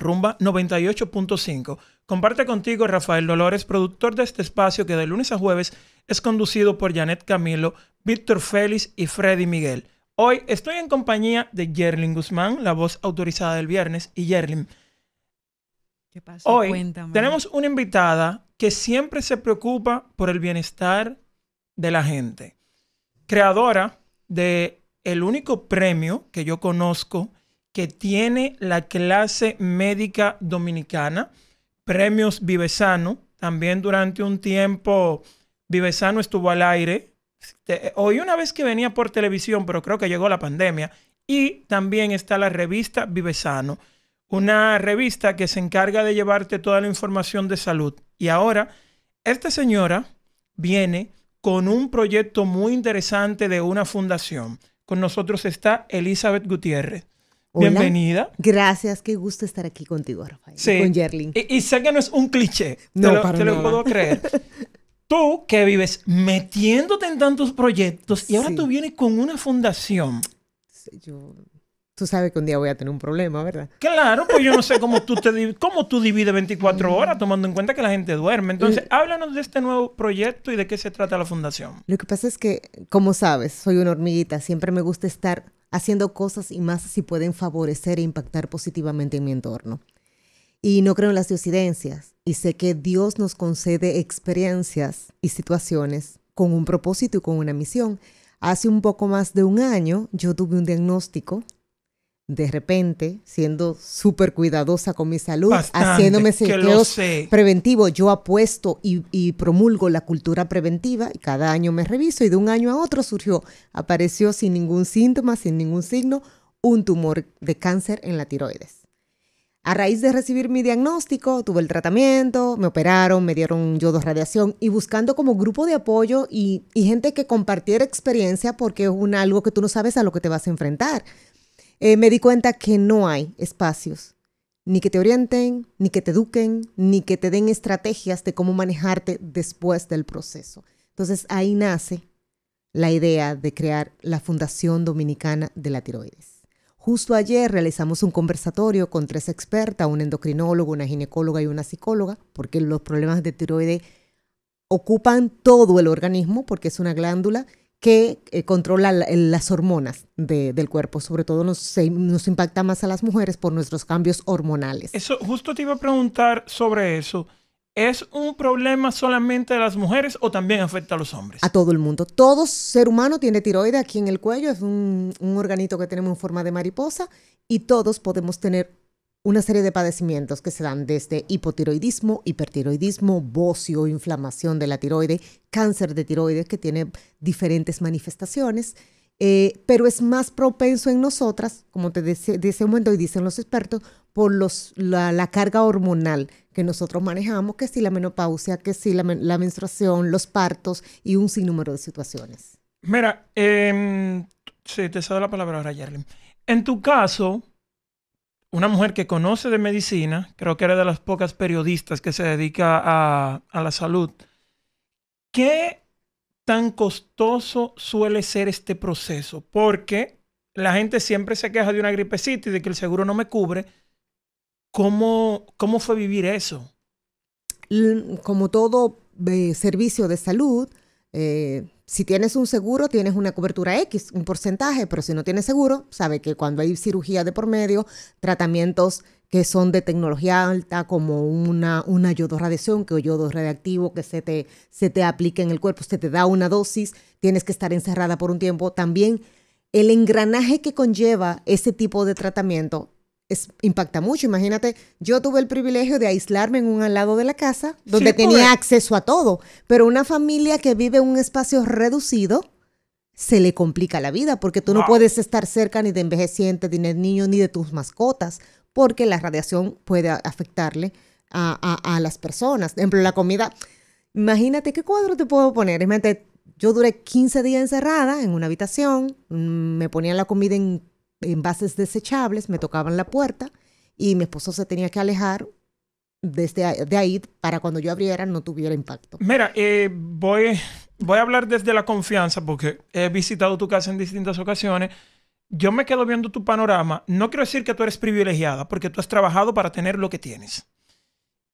Rumba 98.5. Comparte contigo Rafael Dolores, productor de este espacio que de lunes a jueves es conducido por Janet Camilo, Víctor Félix y Freddy Miguel. Hoy estoy en compañía de Yerlin Guzmán, la voz autorizada del viernes, y Yerlin. Hoy tenemos una invitada que siempre se preocupa por el bienestar de la gente. Creadora de el único premio que yo conozco que tiene la clase médica dominicana. Premios Vivesano. También durante un tiempo Vivesano estuvo al aire. Hoy una vez que venía por televisión, pero creo que llegó la pandemia. Y también está la revista Vivesano, una revista que se encarga de llevarte toda la información de salud. Y ahora, esta señora viene con un proyecto muy interesante de una fundación. Con nosotros está Elizabeth Gutiérrez. Bienvenida. Gracias, qué gusto estar aquí contigo, Rafael. Sí. Con Yerling. Y, sé que no es un cliché. No, te lo, puedo creer. tú que vives metiéndote en tantos proyectos y ahora tú vienes con una fundación. Yo, tú sabes que un día voy a tener un problema, ¿verdad? Claro, pues yo no sé cómo tú, te, cómo tú divides 24 mm. horas tomando en cuenta que la gente duerme. Entonces, mm. háblanos de este nuevo proyecto y de qué se trata la fundación. Lo que pasa es que, como sabes, soy una hormiguita, siempre me gusta estar haciendo cosas y más si pueden favorecer e impactar positivamente en mi entorno. Y no creo en las coincidencias. y sé que Dios nos concede experiencias y situaciones con un propósito y con una misión. Hace un poco más de un año yo tuve un diagnóstico de repente, siendo súper cuidadosa con mi salud, haciéndome chequeos preventivos, yo apuesto y, promulgo la cultura preventiva y cada año me reviso y de un año a otro surgió, apareció sin ningún síntoma, sin ningún signo, un tumor de cáncer en la tiroides. A raíz de recibir mi diagnóstico, tuve el tratamiento, me operaron, me dieron yodo radiación y buscando como grupo de apoyo y, gente que compartiera experiencia porque es un, algo que tú no sabes a lo que te vas a enfrentar. Eh, me di cuenta que no hay espacios, ni que te orienten, ni que te eduquen, ni que te den estrategias de cómo manejarte después del proceso. Entonces ahí nace la idea de crear la Fundación Dominicana de la Tiroides. Justo ayer realizamos un conversatorio con tres expertas, un endocrinólogo, una ginecóloga y una psicóloga, porque los problemas de tiroides ocupan todo el organismo, porque es una glándula que eh, controla las hormonas del cuerpo, sobre todo nos, impacta más a las mujeres por nuestros cambios hormonales. Eso, justo te iba a preguntar sobre eso. ¿Es un problema solamente de las mujeres o también afecta a los hombres? A todo el mundo. Todo ser humano tiene tiroides aquí en el cuello, es un, un, organito que tenemos en forma de mariposa y todos podemos tener una serie de padecimientos que se dan desde hipotiroidismo, hipertiroidismo, bocio, inflamación de la tiroide, cáncer de tiroides que tiene diferentes manifestaciones, eh, pero es más propenso en nosotras, como te decía de ese momento y dicen los expertos, por los, la, carga hormonal que nosotros manejamos, que si la menopausia, que si la, menstruación, los partos y un sinnúmero de situaciones. Mira, eh, te cedo la palabra ahora, Yerlin. En tu caso, una mujer que conoce de medicina, creo que era de las pocas periodistas que se dedica a, la salud. ¿Qué tan costoso suele ser este proceso? Porque la gente siempre se queja de una gripecita y de que el seguro no me cubre. ¿Cómo, cómo fue vivir eso? Como todo eh, servicio de salud, eh, si tienes un seguro, tienes una cobertura X, un porcentaje, pero si no tienes seguro, sabe que cuando hay cirugía de por medio, tratamientos que son de tecnología alta, como una, una radiación que yodo radiactivo que se te, se te aplica en el cuerpo, se te da una dosis, tienes que estar encerrada por un tiempo. También el engranaje que conlleva ese tipo de tratamiento impacta mucho. Imagínate, yo tuve el privilegio de aislarme en un al lado de la casa, donde tenía pues. acceso a todo, pero una familia que vive en un espacio reducido, se le complica la vida porque tú no puedes estar cerca ni de envejecientes, ni de niños, ni de tus mascotas, porque la radiación puede afectarle a, las personas. Por ejemplo, la comida, imagínate qué cuadro te puedo poner. Imagínate, yo duré 15 días encerrada en una habitación, mm, me ponían la comida en envases desechables, me tocaban la puerta y mi esposo se tenía que alejar desde este, de ahí para cuando yo abriera no tuviera impacto. Mira, eh, voy, voy a hablar desde la confianza porque he visitado tu casa en distintas ocasiones. Yo me quedo viendo tu panorama. No quiero decir que tú eres privilegiada porque tú has trabajado para tener lo que tienes,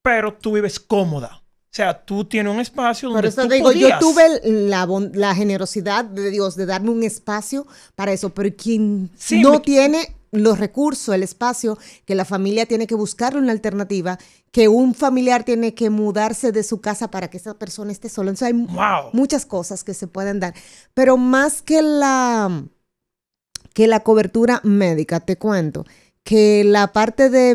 pero tú vives cómoda. O sea, tú tienes un espacio donde tú digo, yo tuve la, generosidad de Dios de darme un espacio para eso, pero quien no tiene los recursos, el espacio, que la familia tiene que buscar una alternativa, que un familiar tiene que mudarse de su casa para que esa persona esté sola. Entonces hay muchas cosas que se pueden dar, pero más que la que la cobertura médica, te cuento que la parte de,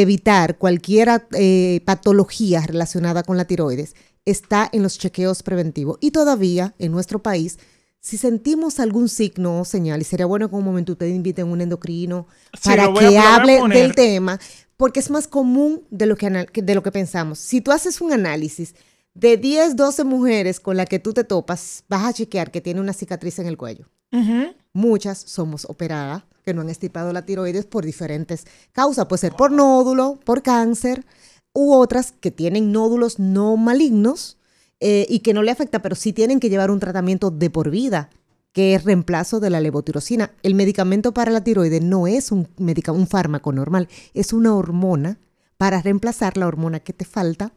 evitar cualquier eh, patología relacionada con la tiroides está en los chequeos preventivos. Y todavía en nuestro país, si sentimos algún signo o señal, y sería bueno que en un momento ustedes inviten a un endocrino para que hable del tema, porque es más común de lo, que de lo que pensamos. Si tú haces un análisis de 10, 12 mujeres con las que tú te topas, vas a chequear que tiene una cicatriz en el cuello. Ajá muchas somos operadas que no han estipado la tiroides por diferentes causas, puede ser por nódulo, por cáncer, u otras que tienen nódulos no malignos eh, y que no le afecta, pero sí tienen que llevar un tratamiento de por vida, que es reemplazo de la levotirosina. El medicamento para la tiroides no es un, un fármaco normal, es una hormona para reemplazar la hormona que te falta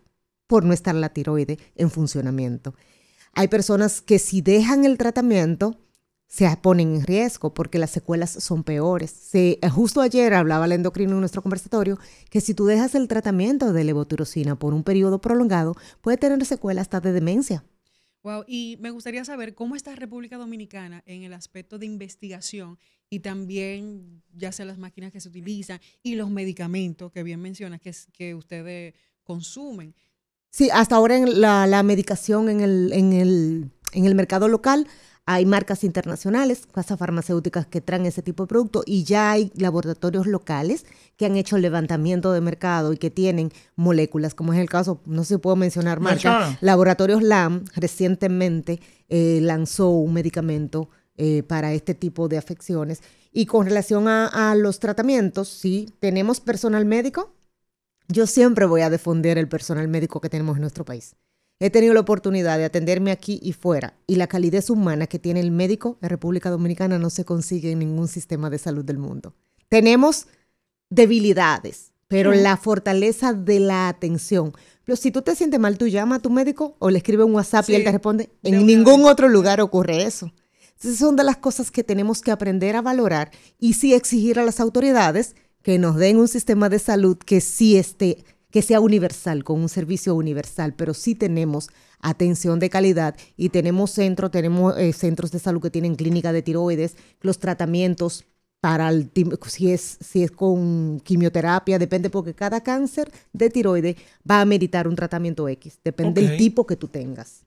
por no estar la tiroide en funcionamiento. Hay personas que si dejan el tratamiento se ponen en riesgo porque las secuelas son peores. Se, eh, justo ayer hablaba el endocrino en nuestro conversatorio que si tú dejas el tratamiento de levotiroxina por un periodo prolongado, puede tener secuelas hasta de demencia. Wow, y me gustaría saber cómo está República Dominicana en el aspecto de investigación y también ya sea las máquinas que se utilizan y los medicamentos que bien mencionas que, que ustedes consumen. Sí, hasta ahora en la, medicación en el, en el mercado local hay marcas internacionales, casas farmacéuticas que traen ese tipo de producto y ya hay laboratorios locales que han hecho levantamiento de mercado y que tienen moléculas, como es el caso, no se si puedo mencionar marcas, Laboratorios LAM recientemente eh, lanzó un medicamento eh, para este tipo de afecciones. Y con relación a, a los tratamientos, sí, tenemos personal médico. Yo siempre voy a defender el personal médico que tenemos en nuestro país. He tenido la oportunidad de atenderme aquí y fuera, y la calidez humana que tiene el médico en República Dominicana no se consigue en ningún sistema de salud del mundo. Tenemos debilidades, pero la fortaleza de la atención. Pero si tú te sientes mal, tú llamas a tu médico o le escribe un WhatsApp y él te responde. En ningún otro lugar ocurre eso. Entonces son de las cosas que tenemos que aprender a valorar y sí exigir a las autoridades que nos den un sistema de salud que sí esté que sea universal, con un servicio universal, pero sí tenemos atención de calidad y tenemos centros, tenemos eh, centros de salud que tienen clínica de tiroides, los tratamientos para el, si es si es con quimioterapia, depende porque cada cáncer de tiroides va a meditar un tratamiento X, depende del tipo que tú tengas.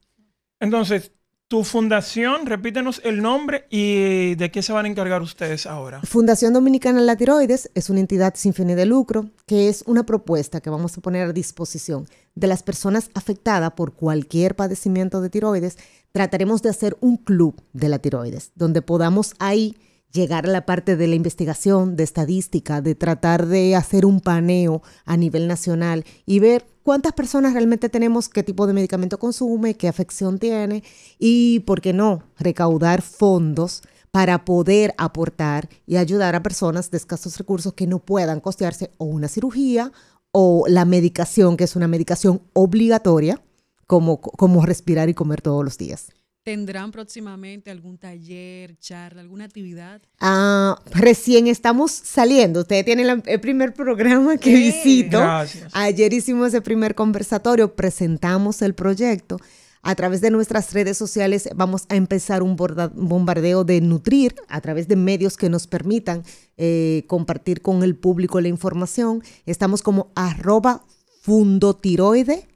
Entonces, tu fundación, repítenos el nombre y de qué se van a encargar ustedes ahora. Fundación Dominicana de la Tiroides es una entidad sin fines de lucro que es una propuesta que vamos a poner a disposición de las personas afectadas por cualquier padecimiento de tiroides. Trataremos de hacer un club de la tiroides, donde podamos ahí llegar a la parte de la investigación, de estadística, de tratar de hacer un paneo a nivel nacional y ver cuántas personas realmente tenemos, qué tipo de medicamento consume, qué afección tiene y, ¿por qué no?, recaudar fondos para poder aportar y ayudar a personas de escasos recursos que no puedan costearse o una cirugía o la medicación, que es una medicación obligatoria, como, como respirar y comer todos los días. ¿Tendrán próximamente algún taller, charla, alguna actividad? Ah, recién estamos saliendo. Ustedes tienen el primer programa que visito. Ayer hicimos el primer conversatorio, presentamos el proyecto. A través de nuestras redes sociales vamos a empezar un bombardeo de nutrir a través de medios que nos permitan eh, compartir con el público la información. Estamos como arroba fundotiroide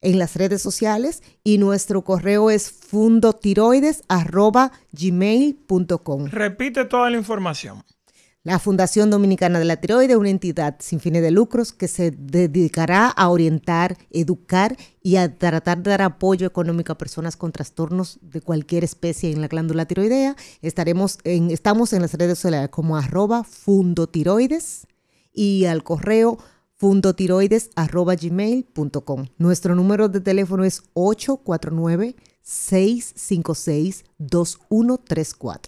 en las redes sociales y nuestro correo es fundotiroides.gmail.com. Repite toda la información. La Fundación Dominicana de la Tiroide es una entidad sin fines de lucros que se dedicará a orientar, educar y a tratar de dar apoyo económico a personas con trastornos de cualquier especie en la glándula tiroidea. Estaremos en, estamos en las redes sociales como arroba fundotiroides y al correo fundotiroides.gmail.com. Nuestro número de teléfono es 849-656-2134.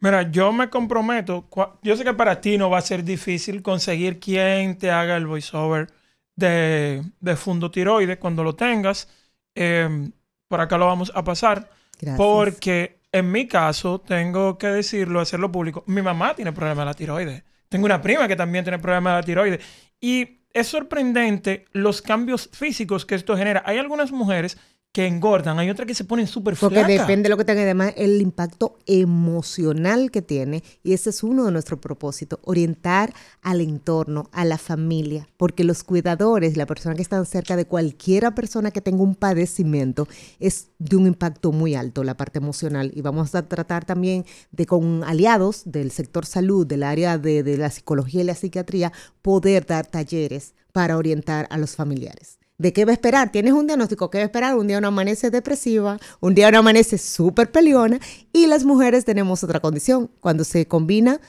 Mira, yo me comprometo, yo sé que para ti no va a ser difícil conseguir quien te haga el voiceover de, de fundotiroides cuando lo tengas. Em, por acá lo vamos a pasar. Porque en mi caso, tengo que decirlo, hacerlo público, mi mamá tiene problemas de la tiroides. Tengo una prima que también tiene problemas de tiroides. Y es sorprendente los cambios físicos que esto genera. Hay algunas mujeres que engordan, hay otra que se ponen súper flacas. Porque depende de lo que tenga, además el impacto emocional que tiene, y ese es uno de nuestros propósitos, orientar al entorno, a la familia, porque los cuidadores, la persona que está cerca de cualquiera persona que tenga un padecimiento, es de un impacto muy alto la parte emocional, y vamos a tratar también de con aliados del sector salud, del área de, de la psicología y la psiquiatría, poder dar talleres para orientar a los familiares. ¿De qué va a esperar? Tienes un diagnóstico, ¿qué va a esperar? Un día uno amanece depresiva, un día uno amanece súper peleona y las mujeres tenemos otra condición. Cuando se combina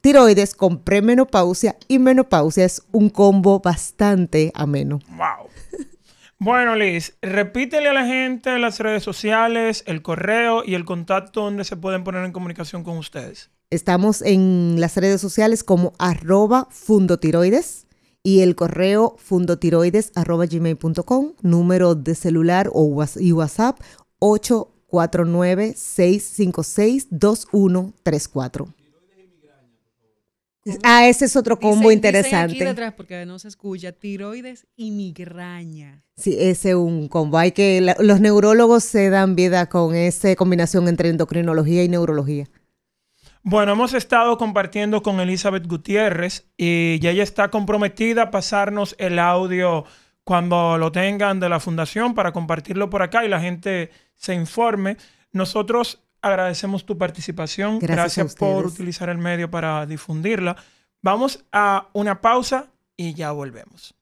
tiroides con premenopausia y menopausia es un combo bastante ameno. ¡Wow! Bueno, Liz, repítele a la gente las redes sociales, el correo y el contacto donde se pueden poner en comunicación con ustedes. Estamos en las redes sociales como arroba fundotiroides y el correo fundotiroides.gmail.com, número de celular o y WhatsApp 849-656-2134. Ah, ese es otro combo interesante. Dicen porque no se escucha, tiroides y migraña. Sí, ese es un combo. Hay que los neurólogos se dan vida con esa combinación entre endocrinología y neurología. Bueno, hemos estado compartiendo con Elizabeth Gutiérrez y ya ella está comprometida a pasarnos el audio cuando lo tengan de la fundación para compartirlo por acá y la gente se informe. Nosotros agradecemos tu participación. Gracias por utilizar el medio para difundirla. Vamos a una pausa y ya volvemos.